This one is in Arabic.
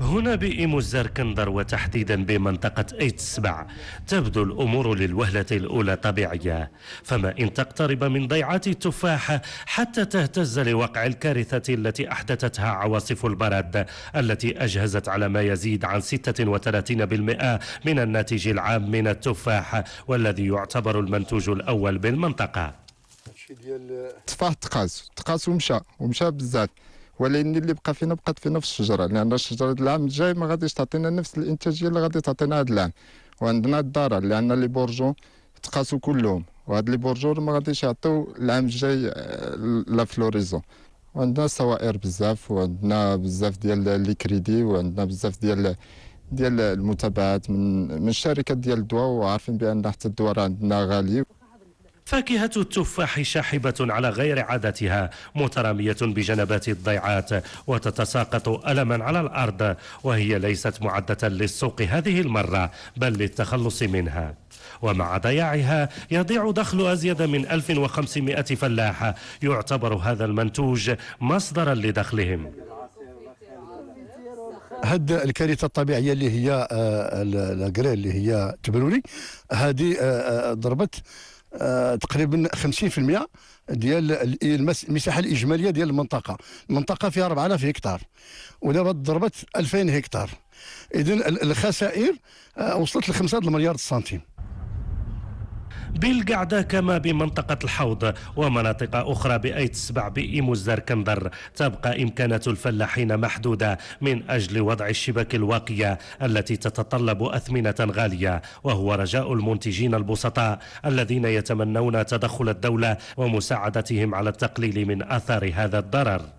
هنا بإيمو الزركندر وتحديدا بمنطقة ايت سبع تبدو الأمور للوهلة الأولى طبيعية فما إن تقترب من ضيعات التفاح حتى تهتز لوقع الكارثة التي أحدثتها عواصف البرد التي أجهزت على ما يزيد عن 36% من الناتج العام من التفاح والذي يعتبر المنتوج الأول بالمنطقة التفاح تقاس تقاس ومشى ومشى بزاف ولكن اللي بقى فينا بقات فينا في الشجره لان الشجره العام الجاي ما غاديش تعطينا نفس الانتاجيه اللي غادي تعطينا هذا العام وعندنا الدار لان لي بورجون تقاسوا كلهم وهاد لي بورجو ما غاديش يعطيو العام الجاي آه، لا فلوريزون وعندنا سوائر بزاف وعندنا بزاف ديال لي كريدي وعندنا بزاف ديال ديال المتابعات من من الشركات ديال الدواء وعارفين بان حتى الدواء راه عندنا غالي فاكهة التفاح شاحبة على غير عادتها مترامية بجنبات الضيعات وتتساقط ألما على الأرض وهي ليست معدة للسوق هذه المرة بل للتخلص منها ومع ضياعها يضيع دخل أزيد من 1500 فلاح يعتبر هذا المنتوج مصدرا لدخلهم هاد الكارثه الطبيعيه اللي هي آه، لاكري اللي هي تبروري هذه آه، آه، ضربت آه، تقريبا 50% ديال المساحه الاجماليه ديال المنطقه المنطقه فيها 4000 هكتار ودابا ضربت 2000 هكتار اذا الخسائر آه، وصلت ل 5 مليار سنتيم بالقعدة كما بمنطقة الحوض ومناطق أخرى بأيت السبع بإيمو الزركندر تبقى إمكانات الفلاحين محدودة من أجل وضع الشبك الواقية التي تتطلب أثمنة غالية وهو رجاء المنتجين البسطاء الذين يتمنون تدخل الدولة ومساعدتهم على التقليل من أثر هذا الضرر